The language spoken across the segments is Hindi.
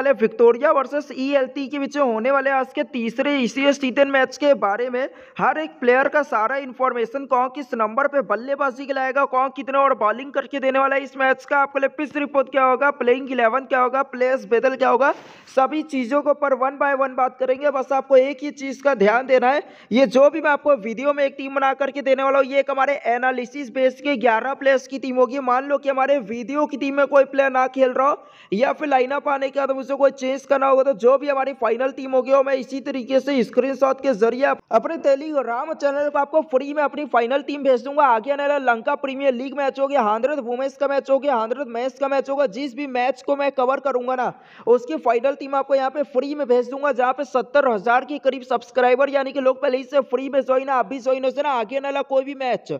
वाले विक्टोरिया वर्सेस ईएलटी के बीच होने वाले आज के तीसरे ईसीएस टी मैच के बारे में हर एक प्लेयर का सारा इन्फॉर्मेशन कौन किस नंबर पे बल्लेबाजी खिलाएगा कौन कितना और बॉलिंग करके देने वाला है इस मैच का आपके लिए पिच रिपोर्ट क्या होगा प्लेइंग इलेवन क्या होगा प्लेयर्स बेदल क्या होगा सभी चीज़ों के ऊपर वन बाय वन बात करेंगे बस आपको एक ही चीज़ का ध्यान देना है ये जो भी मैं आपको वीडियो में एक टीम बना करके देने वाला हूँ ये एक हमारे एनालिसिस बेस के ग्यारह प्लेयर्स की टीम होगी मान लो कि हमारे वीडियो की टीम में कोई प्लेयर ना खेल रहा हो या फिर लाइनअप आने के बाद से कोई चेंज करना होगा तो जो भी हमारी फाइनल टीम होगी वो मैं इसी तरीके से स्क्रीन के जरिए अपने टेलीग्राम चैनल पर आपको फ्री में अपनी फाइनल टीम भेज दूंगा आगे आने वाला लंका प्रीमियर लीग मैच हो गया हंड्रेड वुमेन्स का मैच हो गया हंड्रेड मैच का मैच होगा जिस भी मैच को मैं कवर करूंगा ना उसकी फाइनल टीम आपको यहाँ पे फ्री में भेज दूंगा जहाँ पे सत्तर हजार के करीब सब्सक्राइबर यानी कि लोग पहले इससे फ्री में ज्वाइन आप भी ज्वाइन हो ना आगे आने वाला कोई भी मैच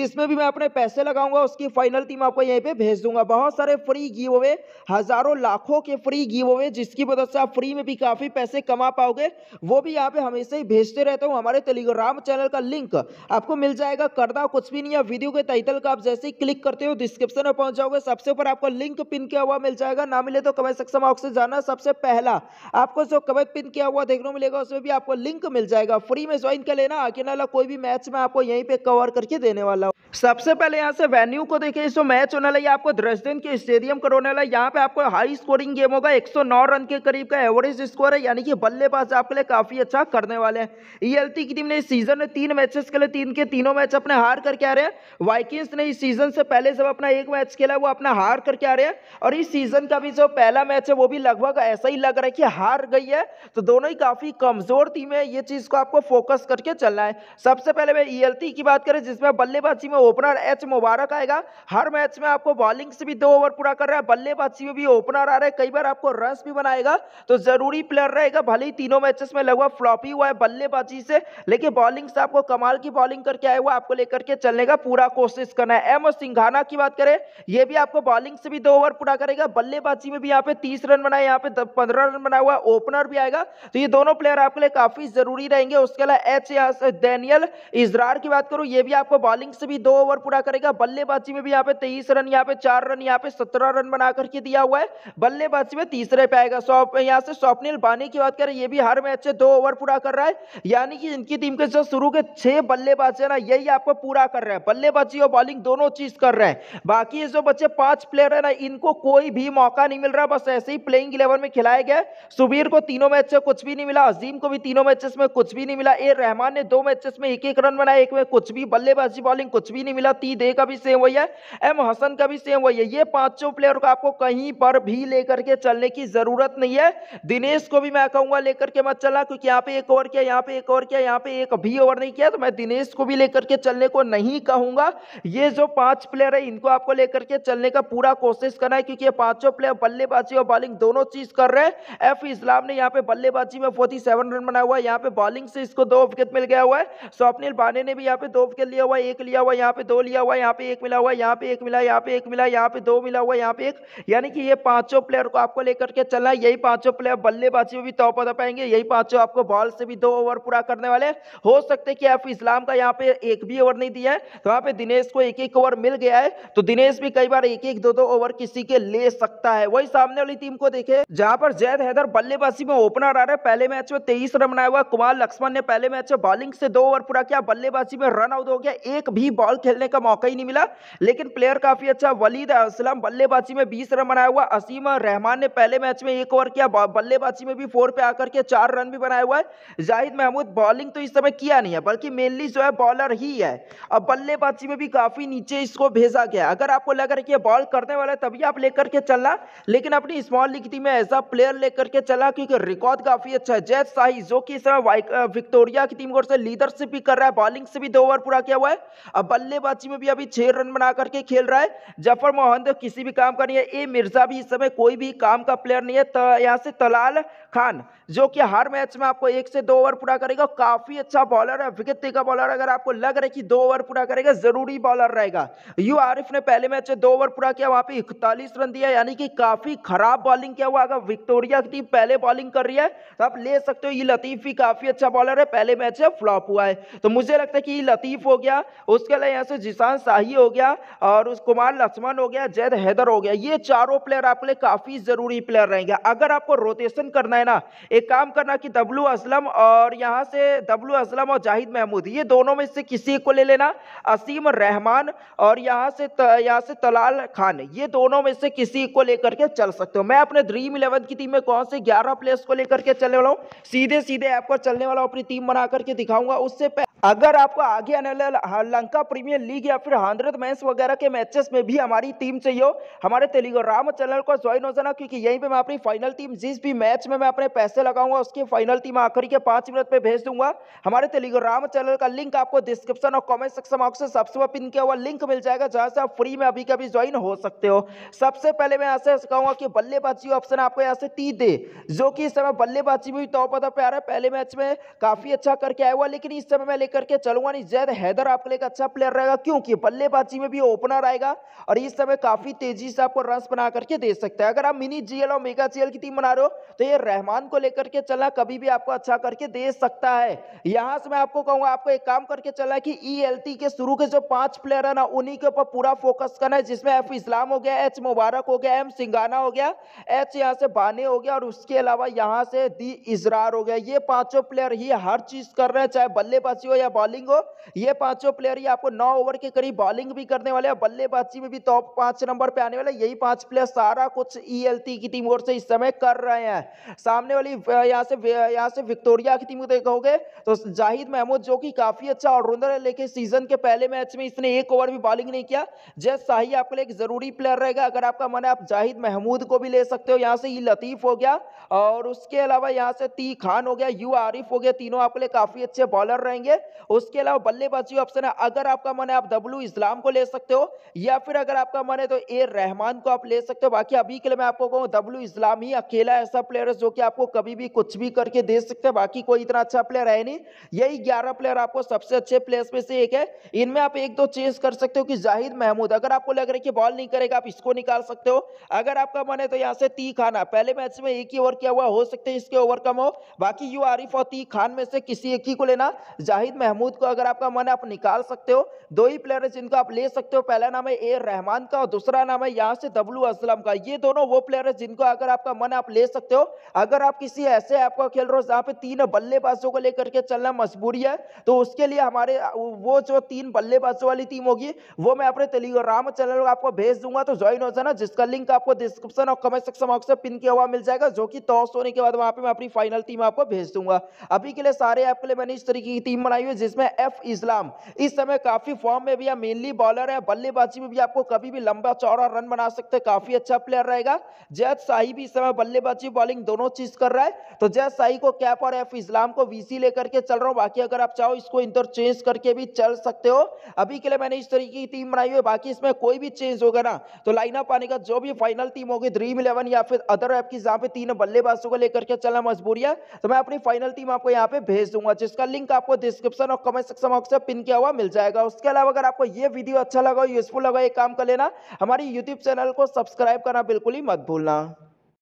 जिसमें भी मैं अपने पैसे लगाऊंगा उसकी फाइनल टीम आपको यहीं पर भेज दूंगा बहुत सारे फ्री गिव हजारों लाखों के फ्री गिव हुए जिसकी मदद से आप फ्री में भी काफ़ी पैसे कमा पाओगे वो भी यहाँ पे हमेशा ही भेजते रहता हूँ हमारे टेलीग्राम चैनल का लिंक आपको मिल जाएगा करना कुछ भी नहीं है वीडियो के टाइटल का आप जैसे ही क्लिक करते हो डिस्क्रिप्शन में पहुंच जाओगे सबसे ऊपर आपको लिंक पिन किया हुआ मिल जाएगा ना मिले तो कमेंट सेक्शन बॉक्स से जाना सबसे पहला आपको जो कमेंट पिन किया हुआ देखने को मिलेगा उसमें भी आपको लिंक मिल जाएगा फ्री में ज्वाइन कर लेना आगे नाला कोई भी मैच में आपको यहीं पे कवर करके देने वाला हूँ सबसे पहले यहाँ से वेन्यू को देखिए जो मैच होने लगे आपको द्रजदिन के स्टेडियम करोने होने यहाँ पे आपको हाई स्कोरिंग गेम होगा एक सौ नौ रन के करीब का एवरेज स्कोर है यानी कि बल्लेबाज आपके लिए काफी अच्छा करने वाले हैं ईएलटी e की टीम ने इस सीजन में तीन मैचेस के लिए तीन के तीनों मैच अपने हार करके आ रहे हैं वाइकिंग्स ने इस सीजन से पहले जब अपना एक मैच खेला वो अपना हार करके आ रहे हैं और इस सीजन का भी जो पहला मैच है वो भी लगभग ऐसा ही लग रहा है कि हार गई है तो दोनों ही काफी कमजोर टीम है ये चीज को आपको फोकस करके चलना है सबसे पहले मैं ईएलटी e की बात करें जिसमें बल्लेबाजी में ओपनर एच मुबारक आएगा हर मैच में आपको बॉलिंग से भी दो ओवर पूरा कर रहा है बल्लेबाजी में भी ओपनर आ रहा है कई बार आपको रन दस भी बनाएगा तो जरूरी प्लेयर रहेगा भले ही तीनों मैचेस में लगभग फ्लॉप ही हुआ है बल्लेबाजी से लेकिन बॉलिंग से आपको कमाल की बॉलिंग करके आए हुआ आपको लेकर के चलने का पूरा कोशिश करना है एम सिंघाना की बात करें ये भी आपको बॉलिंग से भी दो ओवर पूरा करेगा बल्लेबाजी में भी यहाँ पे तीस रन बनाए यहाँ पे पंद्रह रन बना हुआ ओपनर भी आएगा तो ये दोनों प्लेयर आपके लिए काफी जरूरी रहेंगे उसके अलावा एच यहाँ डेनियल इजरार की बात करूँ ये भी आपको बॉलिंग से भी दो ओवर पूरा करेगा बल्लेबाजी में भी यहाँ पे तेईस रन यहाँ पे चार रन यहाँ पे सत्रह रन बना करके दिया हुआ है बल्लेबाजी में तीस पे आएगा सौप यहाँ से स्वप्निल बानी की बात करें ये भी हर मैच से दो ओवर पूरा कर रहा है यानी कि इनकी टीम के जो शुरू के छह बल्लेबाज है ना यही आपको पूरा कर रहे हैं बल्लेबाजी और बॉलिंग दोनों चीज कर रहे हैं बाकी जो बच्चे पांच प्लेयर है ना इनको कोई भी मौका नहीं मिल रहा बस ऐसे ही प्लेइंग इलेवन में खिलाया गया सुबीर को तीनों मैच से कुछ भी नहीं मिला अजीम को भी तीनों मैचेस में कुछ भी नहीं मिला ए रहमान ने दो मैचेस में एक एक रन बनाया एक में कुछ भी बल्लेबाजी बॉलिंग कुछ भी नहीं मिला ती दे का भी सेम वही है एम हसन का भी सेम वही है ये पांचों प्लेयर को आपको कहीं पर भी लेकर के चलने की की जरूरत नहीं है दिनेश को भी मैं कहूंगा लेकर के मत चला क्योंकि यहाँ पे एक ओवर किया यहाँ पे एक ओवर किया यहाँ पे एक भी ओवर नहीं किया तो मैं दिनेश को भी लेकर के चलने को नहीं कहूंगा ये जो पांच प्लेयर है इनको आपको लेकर के चलने का पूरा कोशिश करना है क्योंकि ये पांचों प्लेयर बल्लेबाजी और बॉलिंग दोनों चीज कर रहे हैं एफ इस्लाम ने यहाँ पे बल्लेबाजी में फोर्टी रन बनाया हुआ है यहाँ पे बॉलिंग से इसको दो विकेट मिल गया हुआ है स्वप्निल बाने ने भी यहाँ पे दो विकेट लिया हुआ है एक लिया हुआ यहाँ पे दो लिया हुआ यहाँ पे एक मिला हुआ यहाँ पे एक मिला यहाँ पे एक मिला यहाँ पे दो मिला हुआ यहाँ पे एक यानी कि ये पांचों प्लेयर को आपको लेकर करके चलना है यही पांचों प्लेयर बल्लेबाजी में भी तोहफा दे पाएंगे यही पांचों आपको बॉल से भी दो ओवर पूरा करने वाले हो सकते कि आप इस्लाम का यहाँ पे एक भी ओवर नहीं दिया है तो वहां पे दिनेश को एक एक ओवर मिल गया है तो दिनेश भी कई बार एक एक दो दो ओवर किसी के ले सकता है वही सामने वाली टीम को देखे जहां पर जैद हैदर बल्लेबाजी में ओपनर आ रहा है पहले मैच में तेईस रन बनाया हुआ कुमार लक्ष्मण ने पहले मैच में बॉलिंग से दो ओवर पूरा किया बल्लेबाजी में रन आउट हो गया एक भी बॉल खेलने का मौका ही नहीं मिला लेकिन प्लेयर काफी अच्छा वलीद असलम बल्लेबाजी में बीस रन बनाया हुआ असीम रहमान ने पहले मैच में एक ओवर किया बल्लेबाजी में भी फोर पे आकर के चार रन भी बनाया हुआ है जाहिद महमूद बॉलिंग तो इस समय किया नहीं है बल्कि मेनली जो है बॉलर ही है अब बल्लेबाजी में भी काफी नीचे इसको भेजा गया अगर आपको लग रहा है कि बॉल करने वाला है तभी आप लेकर के चलना लेकिन अपनी स्मॉल लीग टीम में ऐसा प्लेयर लेकर के चला क्योंकि रिकॉर्ड काफी अच्छा है जैद शाही जो कि इस समय विक्टोरिया की टीम की ओर से लीडरशिप भी कर रहा है बॉलिंग से भी दो ओवर पूरा किया हुआ है अब बल्लेबाजी में भी अभी छह रन बना करके खेल रहा है जफर मोहन किसी भी काम का नहीं है ए मिर्जा भी इस समय कोई भी काम का प्लेयर प्लेयर नहीं है यहाँ से तलाल खान जो कि हर मैच में आपको एक से दो ओवर पूरा करेगा काफी अच्छा बॉलर है विकेट टेकर बॉलर अगर आपको लग रहा है कि दो ओवर पूरा करेगा जरूरी बॉलर रहेगा यू आरिफ ने पहले मैच में दो ओवर पूरा किया वहां पे इकतालीस रन दिया यानी कि काफी खराब बॉलिंग किया हुआ अगर विक्टोरिया की टीम पहले बॉलिंग कर रही है तो आप ले सकते हो ये लतीफ भी काफी अच्छा बॉलर है पहले मैच में फ्लॉप हुआ है तो मुझे लगता है कि लतीफ हो गया उसके अलावा यहाँ से जिसान शाही हो गया और उस कुमार लक्ष्मण हो गया जैद हैदर हो गया ये चारों प्लेयर आपके लिए काफी जरूरी प्लेयर कर रहे हैं अगर आपको रोटेशन करना है ना एक काम करना कि दबलू असलम और यहाँ से दबलू असलम और जाहिद महमूद ये दोनों में से किसी को ले लेना असीम रहमान और यहाँ से त, यहाँ से तलाल खान ये दोनों में से किसी को लेकर के चल सकते हो मैं अपने ड्रीम इलेवन की टीम में कौन से ग्यारह प्लेयर्स को लेकर के चलने वाला हूँ सीधे सीधे ऐप पर चलने वाला अपनी टीम बना करके दिखाऊंगा उससे अगर आपको आगे आने वाले लंका प्रीमियर लीग या फिर हंड्रेड मैच वगैरह के मैचेस में भी हमारी टीम चाहिए हो हमारे राम चैनल को ज्वाइन हो जाना क्योंकि यहीं पे मैं अपनी फाइनल टीम जिस भी मैच में मैं अपने पैसे लगाऊंगा उसकी फाइनल टीम आखिरी के पांच मिनट पे भेज दूंगा हमारे राम चैनल का लिंक आपको डिस्क्रिप्शन और कॉमेंट सेक्शन बॉक्स से सबसे पिन किया हुआ लिंक मिल जाएगा जहां से आप फ्री में अभी कभी ज्वाइन हो सकते हो सबसे पहले मैं ऐसे कहूंगा कि बल्लेबाजी ऑप्शन आपको यहाँ से टी दे जो कि इस समय बल्लेबाजी में भी तौर पर प्यार है पहले मैच में काफ़ी अच्छा करके आया हुआ लेकिन इस समय मैं लेकर के चलूंगा नहीं जैद हैदर आपके लिए अच्छा प्लेयर रहेगा क्योंकि बल्लेबाजी में भी ओपनर आएगा और इस समय काफी तेजी से आपको रन बना करके दे सकता है अगर आप मिनी जीएल और मेगा जीएल की टीम बना रहे हो तो ये रहमान को लेकर के चला कभी भी आपको अच्छा करके दे सकता है यहां से मैं आपको कहूंगा आपको एक काम करके चला कि ई e के शुरू के जो पांच प्लेयर है ना उन्हीं के ऊपर पूरा फोकस करना है जिसमें एफ इस्लाम हो गया एच मुबारक हो गया एम सिंगाना हो गया एच यहाँ से बाने हो गया और उसके अलावा यहाँ से दी इजरार हो गया ये पांचों प्लेयर ही हर चीज कर रहे हैं चाहे बल्लेबाजी हो या बॉलिंग हो ये पांचों प्लेयर ही आपको नौ ओवर के करीब बॉलिंग भी करने वाले हैं बल्लेबाजी में भी टॉप पांच नंबर पे आने वाले यही पांच प्लेयर सारा कुछ ई e की टीम ओर से इस समय कर रहे हैं सामने वाली यहाँ से यहाँ से विक्टोरिया की टीम को देखोगे तो जाहिद महमूद जो कि काफी अच्छा ऑलराउंडर है लेकिन सीजन के पहले मैच में इसने एक ओवर भी बॉलिंग नहीं किया जैस शाही आपके लिए एक जरूरी प्लेयर रहेगा अगर आपका मन है आप जाहिद महमूद को भी ले सकते हो यहाँ से ये लतीफ हो गया और उसके अलावा यहाँ से ती खान हो गया यू आरिफ हो गया तीनों आपके लिए काफी अच्छे बॉलर रहेंगे उसके अलावा बल्लेबाजी ऑप्शन है अगर आपका मन है आप डब्लू इस्लाम को ले सकते हो या फिर अगर आपका मन है तो ए रहमान को आप ले सकते हो बाकी अभी के लिए मैं आपको कहूँ डब्लू इस्लाम ही अकेला ऐसा प्लेयर है जो कि आपको कभी भी कुछ भी करके दे सकते हैं बाकी कोई इतना अच्छा प्लेयर है नहीं यही ग्यारह प्लेयर आपको सबसे अच्छे प्लेयर्स में से एक है इनमें आप एक दो चेंज कर सकते हो कि जाहिद महमूद अगर आपको लग रहा है कि बॉल नहीं करेगा आप इसको निकाल सकते हो अगर आपका मन है तो यहाँ से ती खाना पहले मैच में एक ही ओवर किया हुआ हो सकते हैं इसके ओवर कम हो बाकी यू आरिफ और ती खान में से किसी एक ही को लेना जाहिद महमूद को अगर आपका मन है आप निकाल सकते हो दो ही प्लेयर है जिनको आप ले सकते हो पहला नाम है ए रहमान का और दूसरा नाम है यहाँ से दबलू असलम का ये दोनों वो प्लेयर है जिनको अगर आपका मन है आप ले सकते हो अगर आप किसी ऐसे ऐप का खेल रहे हो जहाँ पे तीन बल्लेबाजों को लेकर के चलना मजबूरी है तो उसके लिए हमारे वो जो तीन बल्लेबाजों वाली टीम होगी वो मैं अपने तेलीग्राम चैनल को आपको भेज दूंगा तो ज्वाइन हो जाना जिसका लिंक आपको डिस्क्रिप्शन और कमेंट सेक्शन बॉक्स में पिन किया हुआ मिल जाएगा जो कि टॉस होने के बाद वहाँ पे मैं अपनी फाइनल टीम आपको भेज दूंगा अभी के लिए सारे ऐप के लिए मैंने इस तरीके की टीम बनाई है जिसमें एफ इस्लाम इस समय काफी फॉर्म में भी मेनली बॉलर है बल्लेबाजी में भी आपको कभी भी लंबा चौड़ा रन बना सकते हैं काफी अच्छा प्लेयर रहेगा जैद शाही भी इस समय बल्लेबाजी बॉलिंग दोनों चीज कर रहा है तो जैद शाही को कैप और एफ इस्लाम को वीसी लेकर के चल रहा हूँ बाकी अगर आप चाहो इसको इंटरचेंज करके भी चल सकते हो अभी के लिए मैंने इस तरीके की टीम बनाई हुई बाकी इसमें कोई भी चेंज होगा ना तो लाइनअप आने का जो भी फाइनल टीम होगी ड्रीम इलेवन या फिर अदर ऐप की जहाँ पे तीन बल्लेबाजों को लेकर के चलना मजबूरी है तो मैं अपनी फाइनल टीम आपको यहाँ पे भेज दूंगा जिसका लिंक आपको डिस्क्रिप्शन डिस्क्रिप्शन और कमेंट सेक्शन बॉक्स में पिन किया हुआ मिल जाएगा उसके अलावा अगर आपको ये वीडियो अच्छा लगा यूजफुल लगा ये काम कर लेना हमारी यूट्यूब चैनल को सब्सक्राइब करना बिल्कुल ही मत भूलना